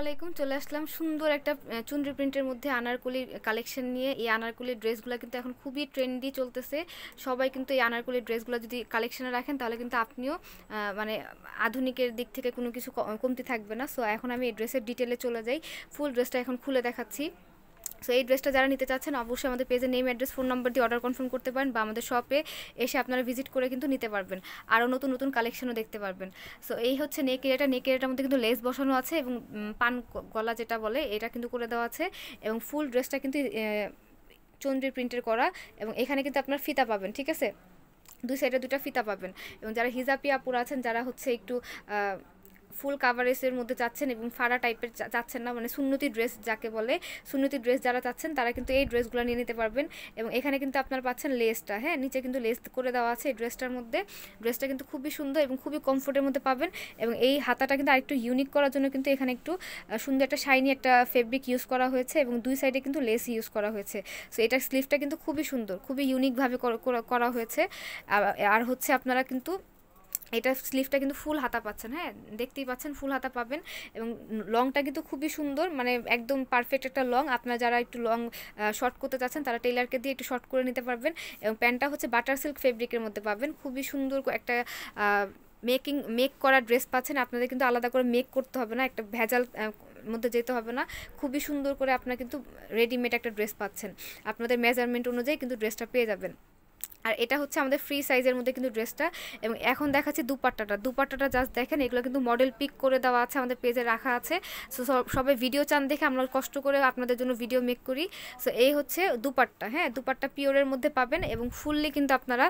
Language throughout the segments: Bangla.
আলাইকুম চলে আসলাম সুন্দর একটা চুনরি প্রিন্টের মধ্যে আনারকুলি কালেকশন নিয়ে এই আনারকুলি ড্রেসগুলো কিন্তু এখন খুবই ট্রেন্ডি চলতেছে সবাই কিন্তু এই আনারকুলি ড্রেসগুলো যদি কালেকশনে রাখেন তাহলে কিন্তু আপনিও মানে আধুনিকের দিক থেকে কোনো কিছু কমতি থাকবে না সো এখন আমি এই ড্রেসের ডিটেলে চলে যাই ফুল ড্রেসটা এখন খুলে দেখাচ্ছি সো এই ড্রেসটা যারা নিতে চাচ্ছেন অবশ্যই আমাদের পেজে নেম অ্যাড্রেস ফোন নম্বর দিয়ে অর্ডার কনফার্ম করতে পারেন বা আমাদের শপে এসে আপনারা ভিজিট করে কিন্তু নিতে পারবেন আরও নতুন নতুন কালেকশনও দেখতে পারবেন সো এই হচ্ছে নেক এরিয়াটা নেক এরিয়াটার মধ্যে কিন্তু লেস বসানো আছে এবং পান গলা যেটা বলে এটা কিন্তু করে দেওয়া আছে এবং ফুল ড্রেসটা কিন্তু চন্দ্রের প্রিন্টের করা এবং এখানে কিন্তু আপনার ফিতা পাবেন ঠিক আছে দুই সাইডে দুটা ফিতা পাবেন এবং যারা হিজাপিয়া আপুরা আছেন যারা হচ্ছে একটু ফুল কাভারেজের মধ্যে যাচ্ছেন এবং ফাড়া টাইপের যাচ্ছেন না মানে সুন্নতি ড্রেস যাকে বলে সুন্নতি ড্রেস যারা চাচ্ছেন তারা কিন্তু এই ড্রেসগুলো নিয়ে নিতে পারবেন এবং এখানে কিন্তু আপনারা পাচ্ছেন লেসটা হ্যাঁ নিচে কিন্তু লেস করে দেওয়া আছে এই ড্রেসটার মধ্যে ড্রেসটা কিন্তু খুবই সুন্দর এবং খুবই কমফোর্টের মধ্যে পাবেন এবং এই হাতাটা কিন্তু আরেকটু ইউনিক করার জন্য কিন্তু এখানে একটু সুন্দর একটা শাইনি একটা ফেব্রিক ইউজ করা হয়েছে এবং দুই সাইডে কিন্তু লেস ইউজ করা হয়েছে সো এটার স্লিভটা কিন্তু খুবই সুন্দর খুবই ইউনিকভাবে করা হয়েছে আর হচ্ছে আপনারা কিন্তু এটা স্লিভটা কিন্তু ফুল হাতা পাচ্ছেন হ্যাঁ দেখতেই পাচ্ছেন ফুল হাতা পাবেন এবং লংটা কিন্তু খুবই সুন্দর মানে একদম পারফেক্ট একটা লং আপনারা যারা একটু লং শর্ট করতে চাচ্ছেন তারা টেলারকে দিয়ে একটু শর্ট করে নিতে পারবেন এবং প্যান্টটা হচ্ছে বাটার সিল্ক ফেব্রিকের মধ্যে পাবেন খুবই সুন্দর একটা মেকিং মেক করা ড্রেস পাচ্ছেন আপনাদের কিন্তু আলাদা করে মেক করতে হবে না একটা ভেজাল মধ্যে যেতে হবে না খুবই সুন্দর করে আপনারা কিন্তু রেডিমেড একটা ড্রেস পাচ্ছেন আপনাদের মেজারমেন্ট অনুযায়ী কিন্তু ড্রেসটা পেয়ে যাবেন আর এটা হচ্ছে আমাদের ফ্রি সাইজের মধ্যে কিন্তু ড্রেসটা এবং এখন দেখাচ্ছে দুপাট্টাটা দুপাট্টাটা জাস্ট দেখেন এগুলো কিন্তু মডেল পিক করে দেওয়া আছে আমাদের পেজে রাখা আছে সো সবাই ভিডিও চান দেখে আমরা কষ্ট করে আপনাদের জন্য ভিডিও মেক করি সো এই হচ্ছে দুপাট্টা হ্যাঁ দুপাট্টা পিওরের মধ্যে পাবেন এবং ফুললি কিন্তু আপনারা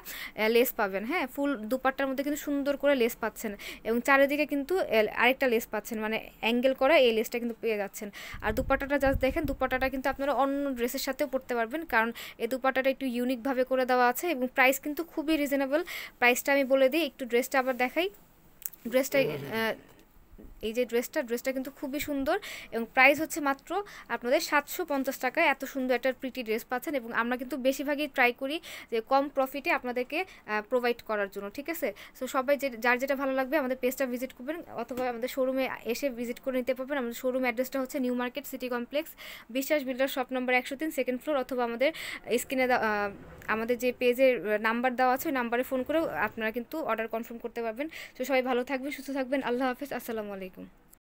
লেস পাবেন হ্যাঁ ফুল দুপাট্টার মধ্যে কিন্তু সুন্দর করে লেস পাচ্ছেন এবং চারিদিকে কিন্তু আরেকটা লেস পাচ্ছেন মানে অ্যাঙ্গেল করা এই লেসটা কিন্তু পেয়ে যাচ্ছেন আর দুপাট্টাটা জাস্ট দেখেন দুপাট্টাটা কিন্তু আপনারা অন্য ড্রেসের সাথেও পড়তে পারবেন কারণ এই দুপাট্টাটা একটু ইউনিকভাবে করে দেওয়া আছে এবং এবং মানে প্রাইস কিন্তু খুবই রিজনেবল প্রাইসটা আমি বলে দিই একটু ড্রেসটা আবার দেখাই ড্রেসটা এই যে ড্রেসটা ড্রেসটা কিন্তু খুবই সুন্দর এবং প্রাইস হচ্ছে মাত্র আপনাদের সাতশো পঞ্চাশ টাকায় এত সুন্দর একটা প্রিটি ড্রেস পাচ্ছেন এবং আমরা কিন্তু বেশিরভাগই ট্রাই করি যে কম প্রফিটে আপনাদেরকে প্রোভাইড করার জন্য ঠিক আছে সো সবাই যে যার যেটা ভালো লাগবে আমাদের পেজটা ভিজিট করবেন অথবা আমাদের শোরুমে এসে ভিজিট করে নিতে পারবেন আমাদের শোরুম অ্যাড্রেসটা হচ্ছে New Market City Complex Biswas builder shop number একশো তিন সেকেন্ড ফ্লোর অথবা আমাদের স্ক্রিনে আমাদের যে পেজের নাম্বার দেওয়া আছে ওই নাম্বারে ফোন করেও আপনারা কিন্তু অর্ডার কনফার্ম করতে পারবেন তো সবাই ভালো থাকবেন সুস্থ থাকবেন আল্লাহ হাফেজ আসসালামু আলাইকুম